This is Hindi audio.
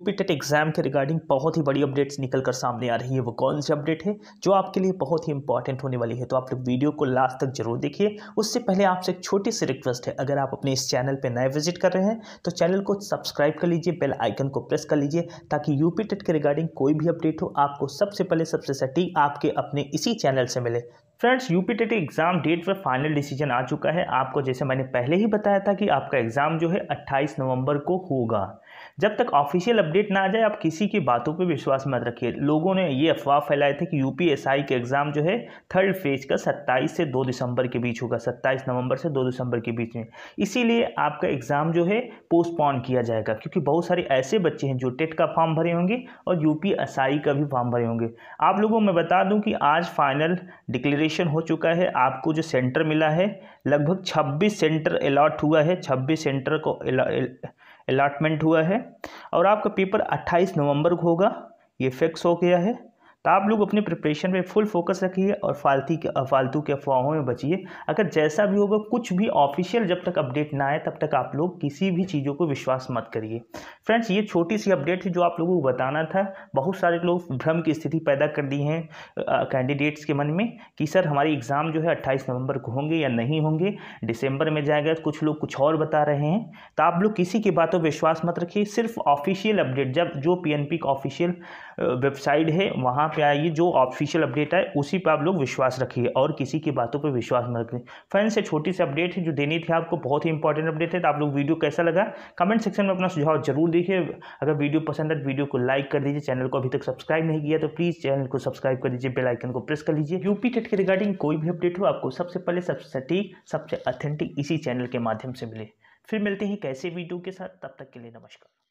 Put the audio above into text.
यूपी टेट एग्ज़ाम के रिगार्डिंग बहुत ही बड़ी अपडेट्स निकल कर सामने आ रही है वो कौन सी अपडेट है जो आपके लिए बहुत ही इंपॉर्टेंट होने वाली है तो आप लोग वीडियो को लास्ट तक जरूर देखिए उससे पहले आपसे एक छोटी सी रिक्वेस्ट है अगर आप अपने इस चैनल पर नए विजिट कर रहे हैं तो चैनल को सब्सक्राइब कर लीजिए बेल आइकन को प्रेस कर लीजिए ताकि यूपी टेट के रिगार्डिंग कोई भी अपडेट हो आपको सबसे पहले सबसे सटीक आपके अपने इसी चैनल से मिले friends UP TET exam date पर फाइनल डिसीजन आ चुका है आपको जैसे मैंने पहले ही बताया था कि आपका एग्ज़ाम जो है अट्ठाईस नवंबर को होगा जब तक ऑफिशियल अपडेट ना आ जाए आप किसी की बातों पे विश्वास मत रखिए लोगों ने ये अफवाह फैलाए थे कि यूपीएसआई के एग्ज़ाम जो है थर्ड फेज का 27 से 2 दिसंबर के बीच होगा 27 नवंबर से 2 दिसंबर के बीच में इसीलिए आपका एग्ज़ाम जो है पोस्टपोन किया जाएगा क्योंकि बहुत सारे ऐसे बच्चे हैं जो टेट का फॉर्म भरे होंगे और यू का भी फॉर्म भरे होंगे आप लोगों में बता दूँ कि आज फाइनल डिक्लेरेशन हो चुका है आपको जो सेंटर मिला है लगभग छब्बीस सेंटर अलाट हुआ है छब्बीस सेंटर को अलाटमेंट हुआ है और आपका पेपर 28 नवंबर को होगा ये फिक्स हो गया है तो आप लोग अपने प्रिपरेशन में फुल फोकस रखिए और फालतू के फालतू के अफवाहों में बचिए अगर जैसा भी होगा कुछ भी ऑफिशियल जब तक अपडेट ना आए तब तक आप लोग किसी भी चीज़ों को विश्वास मत करिए फ्रेंड्स ये छोटी सी अपडेट थी जो आप लोगों को बताना था बहुत सारे लोग भ्रम की स्थिति पैदा कर दी है कैंडिडेट्स के मन में कि सर हमारी एग्ज़ाम जो है अट्ठाईस नवंबर को होंगे या नहीं होंगे दिसंबर में जाएगा तो कुछ लोग कुछ और बता रहे हैं तो आप लोग किसी की बातों पर विश्वास मत रखिए सिर्फ ऑफिशियल अपडेट जब जो पी का ऑफिशियल वेबसाइट है वहाँ पे है ये जो ऑफिशियल अपडेट है उसी पर आप लोग विश्वास रखिए और किसी की बातों पर विश्वास मत रखें फ्रेंड्स ये छोटी सी अपडेट है जो देनी थी आपको बहुत ही इंपॉर्टेंट अपडेट है तो आप लोग वीडियो कैसा लगा कमेंट सेक्शन में अपना सुझाव जरूर देखिए अगर वीडियो पसंद है वीडियो तो को लाइक कर दीजिए चैनल को अभी तक सब्सक्राइब नहीं किया तो प्लीज़ चैनल को सब्सक्राइब कर दीजिए बेलाइकन को प्रेस कर लीजिए यूपी टेट के रिगार्डिंग कोई भी अपडेट हो आपको सबसे पहले सबसे सटीक सबसे अथेंटिक इसी चैनल के माध्यम से मिले फिर मिलते हैं कैसे वीडियो के साथ तब तक के लिए नमस्कार